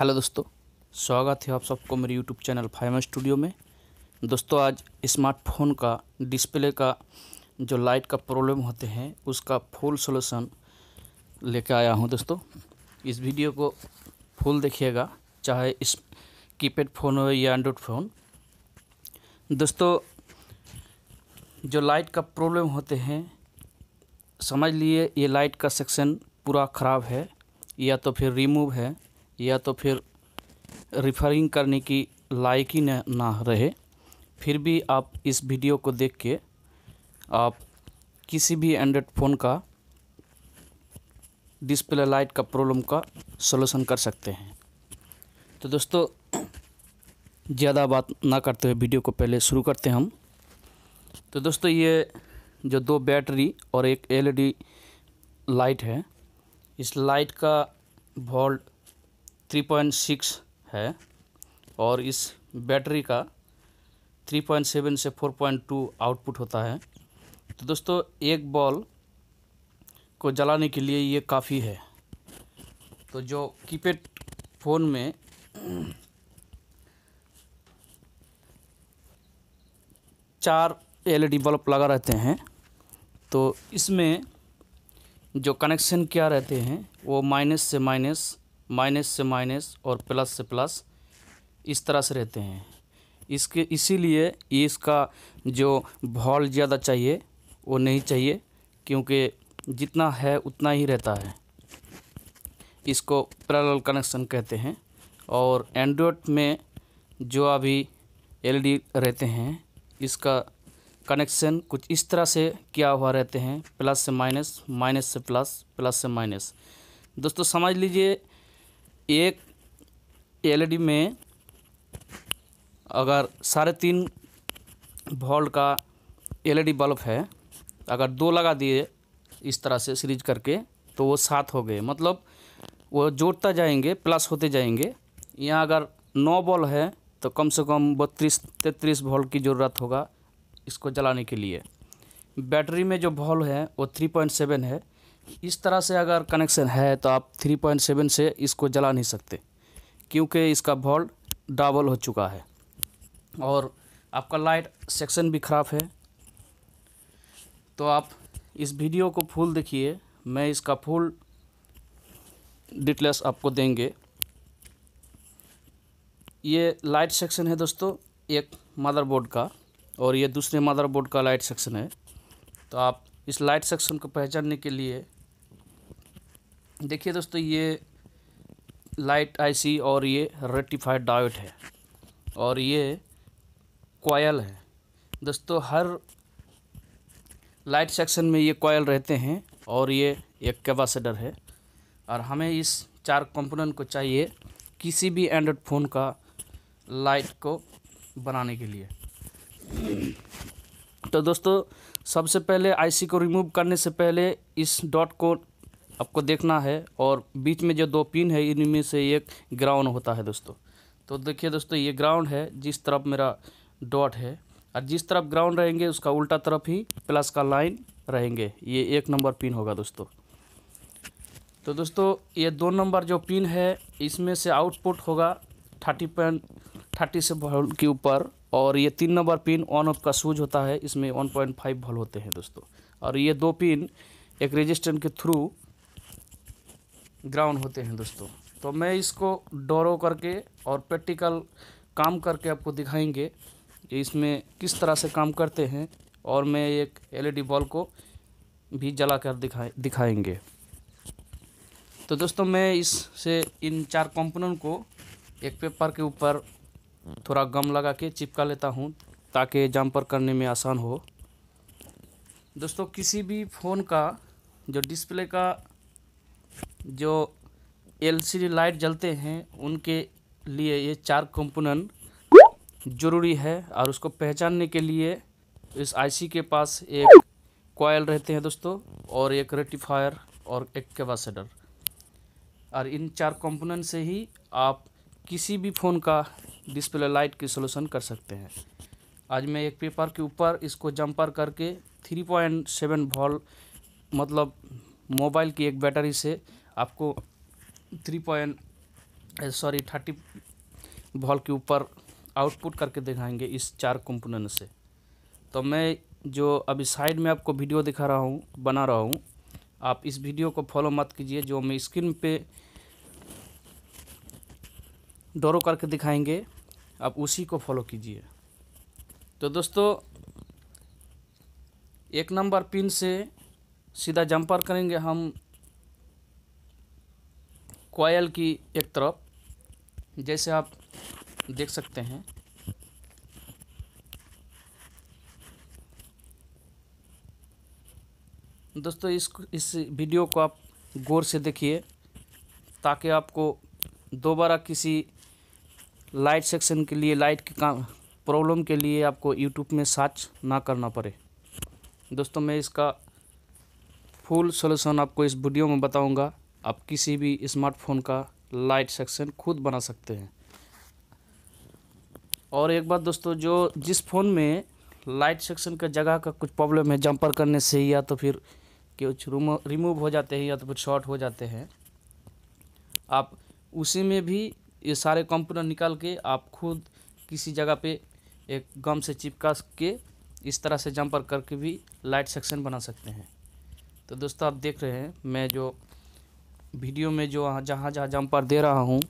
hello दोस्तों स्वागत है आप सबको मेरे यूट्यूब चैनल फाइव स्टूडियो में दोस्तों आज स्मार्टफोन का डिस्प्ले का जो लाइट का प्रॉब्लम होते हैं उसका फुल सोल्यूशन लेके आया हूं दोस्तों इस वीडियो को फुल देखिएगा चाहे इस कीपैड फ़ोन हो या एंड्रॉयड फ़ोन दोस्तों जो लाइट का प्रॉब्लम होते हैं समझ लिए ये लाइट का सेक्शन पूरा ख़राब है या तो फिर रिमूव है या तो फिर रिफरिंग करने की लायक ही ना रहे फिर भी आप इस वीडियो को देख के आप किसी भी एंड्रॉयड फ़ोन का डिस्प्ले लाइट का प्रॉब्लम का सलूशन कर सकते हैं तो दोस्तों ज़्यादा बात ना करते हुए वीडियो को पहले शुरू करते हैं हम तो दोस्तों ये जो दो बैटरी और एक एलईडी लाइट e है इस लाइट का वोल्ट थ्री पॉइंट सिक्स है और इस बैटरी का थ्री पॉइंट सेवन से फोर पॉइंट टू आउटपुट होता है तो दोस्तों एक बॉल को जलाने के लिए ये काफ़ी है तो जो कीपैड फ़ोन में चार एलईडी बल्ब लगा रहते हैं तो इसमें जो कनेक्शन क्या रहते हैं वो माइनस से माइनस माइनस से माइनस और प्लस से प्लस इस तरह से रहते हैं इसके इसीलिए इसका जो भॉल ज़्यादा चाहिए वो नहीं चाहिए क्योंकि जितना है उतना ही रहता है इसको पैरेलल कनेक्शन कहते हैं और एंड्रॉयड में जो अभी एलईडी रहते हैं इसका कनेक्शन कुछ इस तरह से किया हुआ रहते हैं प्लस से माइनस माइनस से प्लस प्लस से माइनस दोस्तों समझ लीजिए एक एलईडी में अगर साढ़े तीन वोल्ट का एलईडी बल्ब है अगर दो लगा दिए इस तरह से सीरीज करके तो वो सात हो गए मतलब वो जोड़ता जाएंगे प्लस होते जाएंगे यहाँ अगर नौ बॉल है तो कम से कम बत्तीस तैंतीस वोल्ट की ज़रूरत होगा इसको जलाने के लिए बैटरी में जो वॉल है वो थ्री पॉइंट सेवन है इस तरह से अगर कनेक्शन है तो आप 3.7 से इसको जला नहीं सकते क्योंकि इसका वोल्ट डबल हो चुका है और आपका लाइट सेक्शन भी ख़राब है तो आप इस वीडियो को फुल देखिए मैं इसका फुल डिटेल्स आपको देंगे ये लाइट सेक्शन है दोस्तों एक मदरबोर्ड का और ये दूसरे मदरबोर्ड का लाइट सेक्शन है तो आप इस लाइट सेक्शन को पहचानने के लिए देखिए दोस्तों ये लाइट आईसी और ये रेटिफाइड डायोड है और ये कोयल है दोस्तों हर लाइट सेक्शन में ये कोयल रहते हैं और ये एक कैपेसिटर है और हमें इस चार कंपोनेंट को चाहिए किसी भी एंड्रॉयड फ़ोन का लाइट को बनाने के लिए तो दोस्तों सबसे पहले आईसी को रिमूव करने से पहले इस डॉट को आपको देखना है और बीच में जो दो पिन है इनमें से एक ग्राउंड होता है दोस्तों तो देखिए दोस्तों ये ग्राउंड है जिस तरफ मेरा डॉट है और जिस तरफ ग्राउंड रहेंगे उसका उल्टा तरफ ही प्लस का लाइन रहेंगे ये एक नंबर पिन होगा दोस्तों तो दोस्तों ये दो नंबर जो पिन है इसमें से आउटपुट होगा थर्टी पॉइंट थर्टी से वोल्ट के ऊपर और ये तीन नंबर पिन ऑन ऑफ का सूज होता है इसमें वन पॉइंट फाइव वोल्ट होते हैं दोस्तों और ये दो पिन एक रजिस्टर के थ्रू ग्राउंड होते हैं दोस्तों तो मैं इसको डोरो करके और प्रैक्टिकल काम करके आपको दिखाएंगे कि इसमें किस तरह से काम करते हैं और मैं एक एलईडी बॉल को भी जला कर दिखाए दिखाएंगे तो दोस्तों मैं इससे इन चार कंपोनेंट को एक पेपर के ऊपर थोड़ा गम लगा के चिपका लेता हूँ ताकि जम्पर करने में आसान हो दोस्तों किसी भी फ़ोन का जो डिस्प्ले का जो एलसीडी लाइट जलते हैं उनके लिए ये चार कंपोनेंट ज़रूरी है और उसको पहचानने के लिए इस आईसी के पास एक कॉयल रहते हैं दोस्तों और एक रेटिफायर और एक कैपासीटर और इन चार कंपोनेंट से ही आप किसी भी फ़ोन का डिस्प्ले लाइट की सोल्यूशन कर सकते हैं आज मैं एक पेपर के ऊपर इसको जंपर करके 3.7 पॉइंट मतलब मोबाइल की एक बैटरी से आपको three point sorry thirty volt के ऊपर आउटपुट करके दिखाएंगे इस चार कंपोनेंट से तो मैं जो अभी साइड में आपको वीडियो दिखा रहा हूँ बना रहा हूँ आप इस वीडियो को फॉलो मत कीजिए जो मैं स्क्रीन पे डोरो करके दिखाएंगे आप उसी को फॉलो कीजिए तो दोस्तों एक नंबर पिन से सीधा जंपर करेंगे हम कोयल की एक तरफ जैसे आप देख सकते हैं दोस्तों इस इस वीडियो को आप गौर से देखिए ताकि आपको दोबारा किसी लाइट सेक्शन के लिए लाइट की काम प्रॉब्लम के लिए आपको यूट्यूब में सर्च ना करना पड़े दोस्तों मैं इसका फुल सोल्यूशन आपको इस वीडियो में बताऊंगा आप किसी भी स्मार्टफोन का लाइट सेक्शन खुद बना सकते हैं और एक बात दोस्तों जो जिस फ़ोन में लाइट सेक्शन का जगह का कुछ प्रॉब्लम है जंपर करने से या तो फिर कुछ रिमूव हो जाते हैं या तो फिर शॉर्ट हो जाते हैं आप उसी में भी ये सारे कंप्यूटर निकाल के आप खुद किसी जगह पे एक गम से चिपका के इस तरह से जंपर करके भी लाइट सेक्शन बना सकते हैं तो दोस्तों आप देख रहे हैं मैं जो वीडियो में जो जहाँ जहाँ जम्पर दे रहा हूँ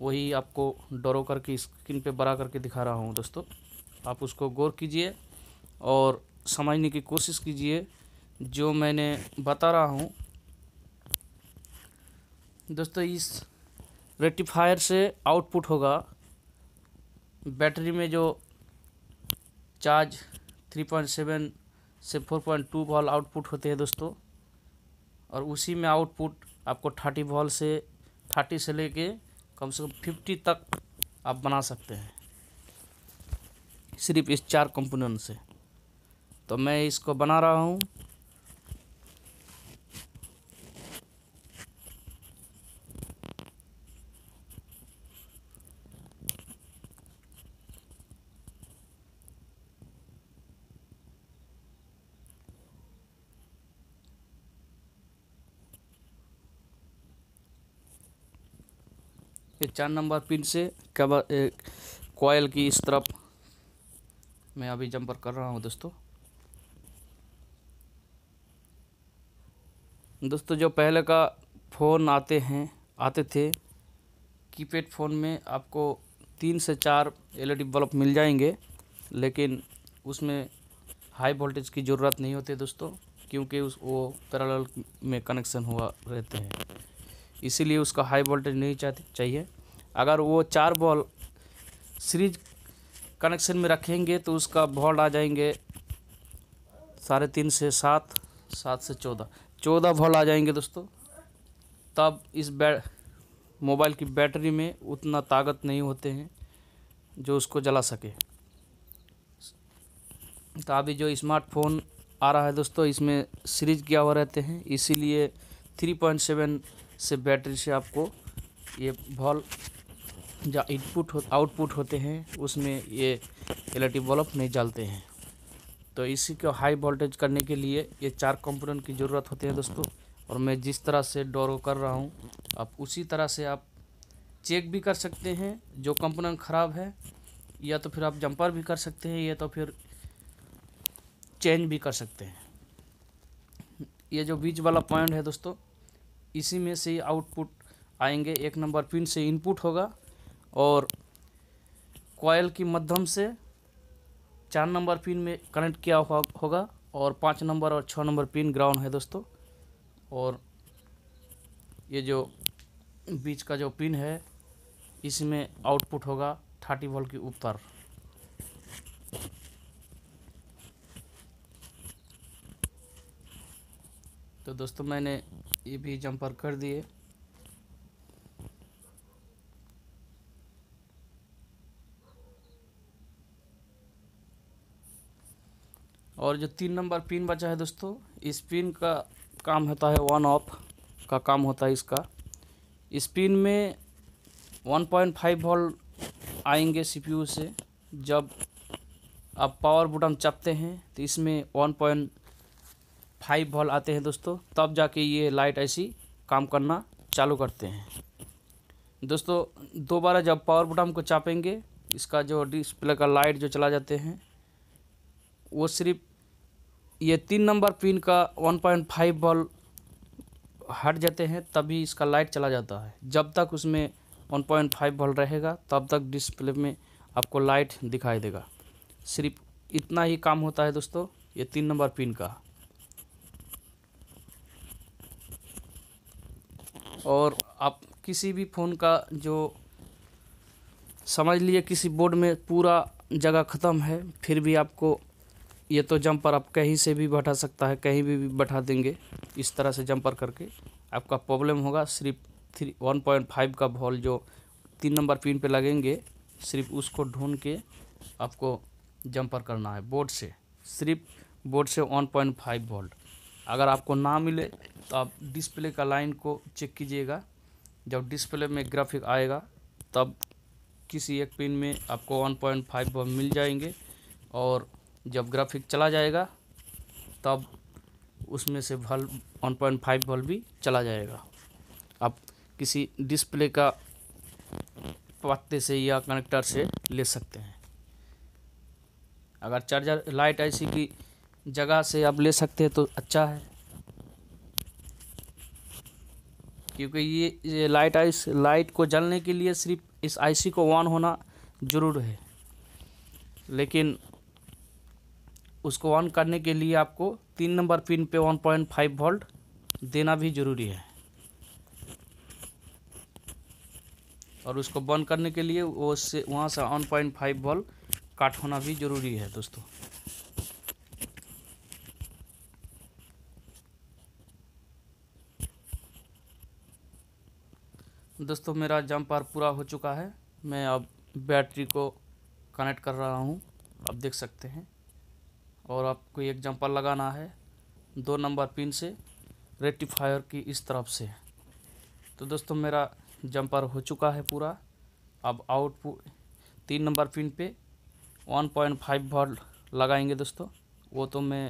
वही आपको डरो करके स्क्रीन पे बड़ा करके दिखा रहा हूँ दोस्तों आप उसको गौर कीजिए और समझने की कोशिश कीजिए जो मैंने बता रहा हूँ दोस्तों इस रेक्टिफायर से आउटपुट होगा बैटरी में जो चार्ज 3.7 से 4.2 पॉइंट आउटपुट होते हैं दोस्तों और उसी में आउटपुट आपको थर्टी वॉल से थर्टी से कर कम से कम फिफ्टी तक आप बना सकते हैं सिर्फ इस चार कंपोनेंट से तो मैं इसको बना रहा हूँ फिर चार नंबर पिन से कवर कोयल की इस तरफ मैं अभी जंपर कर रहा हूँ दोस्तों दोस्तों जो पहले का फ़ोन आते हैं आते थे कीपैड फ़ोन में आपको तीन से चार एलईडी बल्ब e मिल जाएंगे लेकिन उसमें हाई वोल्टेज की ज़रूरत नहीं होती दोस्तों क्योंकि उस वो पैरल में कनेक्शन हुआ रहते हैं इसीलिए उसका हाई वोल्टेज नहीं चाहिए अगर वो चार बॉल सीरीज कनेक्शन में रखेंगे तो उसका वोल्ट आ जाएंगे साढ़े तीन से सात सात से चौदह चौदह वोल्ट आ जाएंगे दोस्तों तब इस बै मोबाइल की बैटरी में उतना ताकत नहीं होते हैं जो उसको जला सके तो अभी जो स्मार्टफोन आ रहा है दोस्तों इसमें सीरीज क्या हुआ रहते हैं इसीलिए सेवन से बैटरी से आपको ये बॉल जहाँ इनपुट हो आउटपुट होते हैं उसमें ये एल बल्ब नहीं जलते हैं तो इसी को हाई वोल्टेज करने के लिए ये चार कंपोनेंट की ज़रूरत होती है दोस्तों और मैं जिस तरह से डोर कर रहा हूँ आप उसी तरह से आप चेक भी कर सकते हैं जो कंपोनेंट ख़राब है या तो फिर आप जंपर भी कर सकते हैं या तो फिर चेंज भी कर सकते हैं ये जो बीच वाला पॉइंट है दोस्तों इसी में से आउटपुट आएंगे एक नंबर पिन से इनपुट होगा और कॉयल की मध्यम से चार नंबर पिन में कनेक्ट किया हुआ होगा और पाँच नंबर और छः नंबर पिन ग्राउंड है दोस्तों और ये जो बीच का जो पिन है इसमें आउटपुट होगा थर्टी वोल्ट की ऊपर तो दोस्तों मैंने ये भी जंपर कर दिए और जो तीन नंबर पिन बचा है दोस्तों इस पिन का काम होता है वन ऑफ का काम होता है इसका इस पिन में 1.5 पॉइंट वोल्ट आएंगे सीपीयू से जब आप पावर बटन चपते हैं तो इसमें 1.5 फाइव बॉल आते हैं दोस्तों तब जाके ये लाइट ऐसी काम करना चालू करते हैं दोस्तों दोबारा जब पावर बटन को चापेंगे इसका जो डिस्प्ले का लाइट जो चला जाते हैं वो सिर्फ ये तीन नंबर पिन का 1.5 बॉल हट जाते हैं तभी इसका लाइट चला जाता है जब तक उसमें 1.5 बॉल रहेगा तब तक डिस्प्ले में आपको लाइट दिखाई देगा सिर्फ इतना ही काम होता है दोस्तों ये तीन नंबर पिन का और आप किसी भी फ़ोन का जो समझ लिए किसी बोर्ड में पूरा जगह ख़त्म है फिर भी आपको ये तो जंपर आप कहीं से भी बैठा सकता है कहीं भी, भी बैठा देंगे इस तरह से जंपर करके आपका प्रॉब्लम होगा सिर्फ थ्री वन पॉइंट फाइव का बॉल जो तीन नंबर पिन पे लगेंगे सिर्फ उसको ढूंढ के आपको जंपर करना है बोर्ड से सिर्फ बोर्ड से वन पॉइंट फाइव वोल्ट अगर आपको ना मिले तो आप डिस्प्ले का लाइन को चेक कीजिएगा जब डिस्प्ले में ग्राफिक आएगा तब किसी एक पिन में आपको 1.5 मिल जाएंगे और जब ग्राफिक चला जाएगा तब उसमें से भल 1.5 वल भी चला जाएगा आप किसी डिस्प्ले का पत्ते से या कनेक्टर से ले सकते हैं अगर चार्जर लाइट ऐसी की जगह से आप ले सकते हैं तो अच्छा है क्योंकि ये, ये लाइट आइस लाइट को जलने के लिए सिर्फ इस आईसी को ऑन होना ज़रूर है लेकिन उसको ऑन करने के लिए आपको तीन नंबर पिन पे 1.5 पॉइंट वोल्ट देना भी ज़रूरी है और उसको बंद करने के लिए वो से वहाँ से 1.5 पॉइंट वोल्ट काट होना भी ज़रूरी है दोस्तों दोस्तों मेरा जम्पर पूरा हो चुका है मैं अब बैटरी को कनेक्ट कर रहा हूँ आप देख सकते हैं और आपको एक जम्पर लगाना है दो नंबर पिन से रेक्टिफायर की इस तरफ से तो दोस्तों मेरा जम्पर हो चुका है पूरा अब आउटपुट तीन नंबर पिन पे 1.5 पॉइंट फाइव लगाएंगे दोस्तों वो तो मैं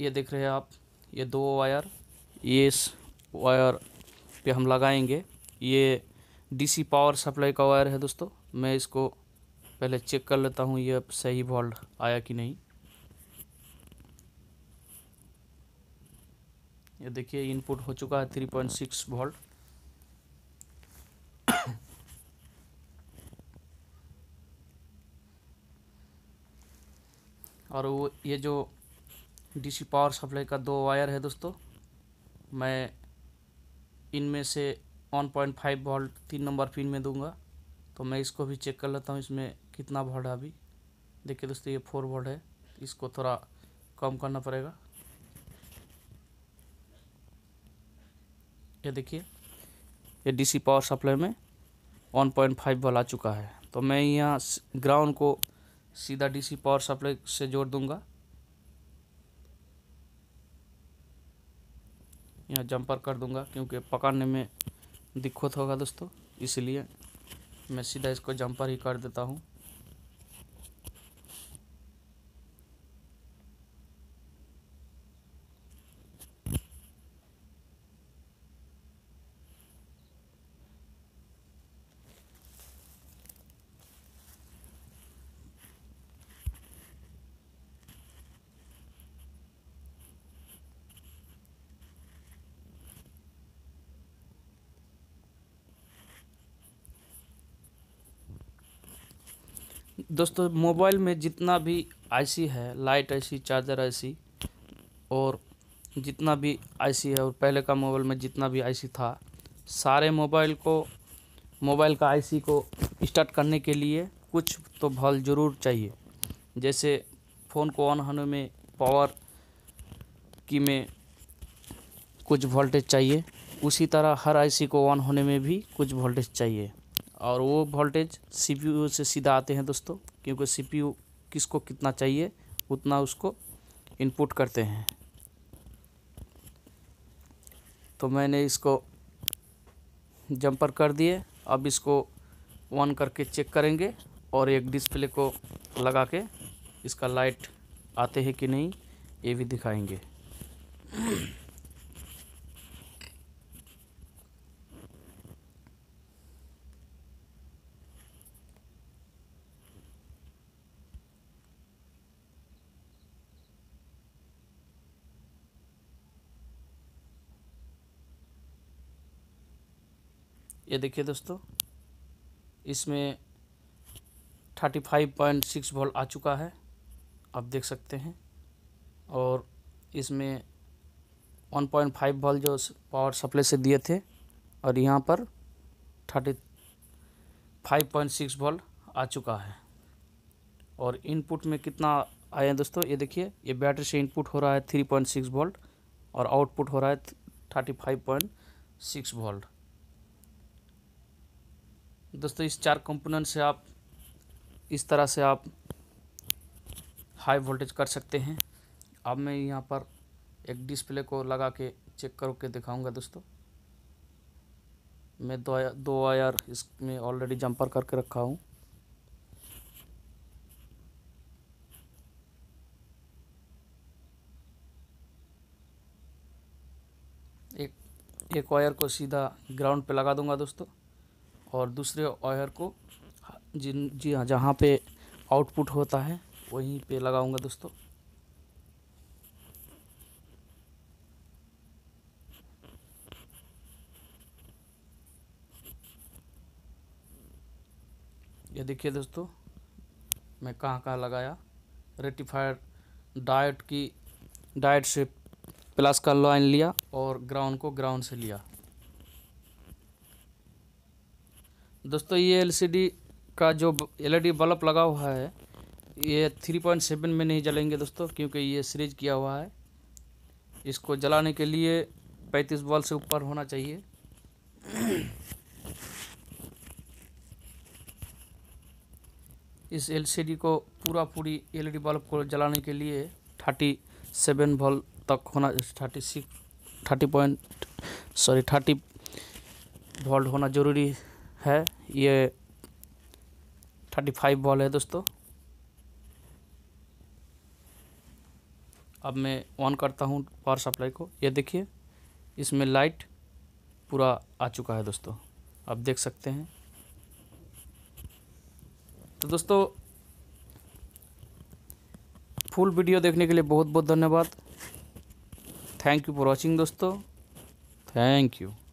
ये देख रहे हैं आप ये दो वायर ये इस वायर पे हम लगाएंगे ये डीसी पावर सप्लाई का वायर है दोस्तों मैं इसको पहले चेक कर लेता हूँ ये अब सही वॉल्ट आया कि नहीं ये देखिए इनपुट हो चुका है थ्री पॉइंट सिक्स वोल्ट और वो ये जो डीसी पावर सप्लाई का दो वायर है दोस्तों मैं इनमें से वन पॉइंट फाइव वोल्ट तीन नंबर पिन में दूंगा तो मैं इसको भी चेक कर लेता हूँ इसमें कितना वोल्ट है अभी देखिए दोस्तों ये फोर वोल्ट है इसको थोड़ा कम करना पड़ेगा ये देखिए ये डीसी पावर सप्लाई में वन पॉइंट फाइव वाला आ चुका है तो मैं यहाँ ग्राउंड को सीधा डीसी पावर सप्लाई से जोड़ दूंगा यहाँ जंपर कर दूंगा क्योंकि पकड़ने में दिक्कत होगा दोस्तों इसलिए मैं सीधा इसको जंपर ही कर देता हूँ दोस्तों मोबाइल में जितना भी आईसी है लाइट आईसी चार्जर आईसी और जितना भी आईसी है और पहले का मोबाइल में जितना भी आईसी था सारे मोबाइल को मोबाइल का आईसी को स्टार्ट करने के लिए कुछ तो भल ज़रूर चाहिए जैसे फ़ोन को ऑन होने में पावर की में कुछ वोल्टेज चाहिए उसी तरह हर आईसी को ऑन होने में भी कुछ वोल्टेज चाहिए और वो वोल्टेज सीपीयू से सीधा आते हैं दोस्तों क्योंकि सीपीयू किसको कितना चाहिए उतना उसको इनपुट करते हैं तो मैंने इसको जंपर कर दिए अब इसको ऑन करके चेक करेंगे और एक डिस्प्ले को लगा के इसका लाइट आते हैं कि नहीं ये भी दिखाएंगे ये देखिए दोस्तों इसमें thirty five point six volt आ चुका है आप देख सकते हैं और इसमें वन पॉइंट फाइव वोल्ट जो पावर सप्लाई से दिए थे और यहाँ पर thirty five point six volt आ चुका है और इनपुट में कितना आया दोस्तों ये देखिए ये बैटरी से इनपुट हो रहा है थ्री पॉइंट सिक्स वोल्ट और आउटपुट हो रहा है thirty five point six volt दोस्तों इस चार कंपोनेंट से आप इस तरह से आप हाई वोल्टेज कर सकते हैं अब मैं यहाँ पर एक डिस्प्ले को लगा के चेक करके दिखाऊंगा दोस्तों मैं दो आया, दो वायर इसमें ऑलरेडी जंपर करके रखा हूँ एक एक वायर को सीधा ग्राउंड पे लगा दूंगा दोस्तों और दूसरे वायर को जिन जी हाँ जहाँ पे आउटपुट होता है वहीं पे लगाऊंगा दोस्तों ये देखिए दोस्तों मैं कहाँ कहाँ लगाया रेटिफायर डायट की डायट से प्लस का लाइन लिया और ग्राउंड को ग्राउंड से लिया दोस्तों ये एलसीडी का जो एलईडी बल्ब e लगा हुआ है ये थ्री पॉइंट सेवन में नहीं जलेंगे दोस्तों क्योंकि ये सीरीज किया हुआ है इसको जलाने के लिए पैंतीस बॉल से ऊपर होना चाहिए इस एलसीडी को पूरा पूरी एलईडी बल्ब e को जलाने के लिए थर्टी सेवन बॉल तक होना thirty six thirty point sorry thirty volt होना ज़रूरी है ये थर्टी फाइव बॉल है दोस्तों अब मैं ऑन करता हूँ पावर सप्लाई को ये देखिए इसमें लाइट पूरा आ चुका है दोस्तों आप देख सकते हैं तो दोस्तों फुल वीडियो देखने के लिए बहुत बहुत धन्यवाद थैंक यू फॉर वॉचिंग दोस्तों थैंक यू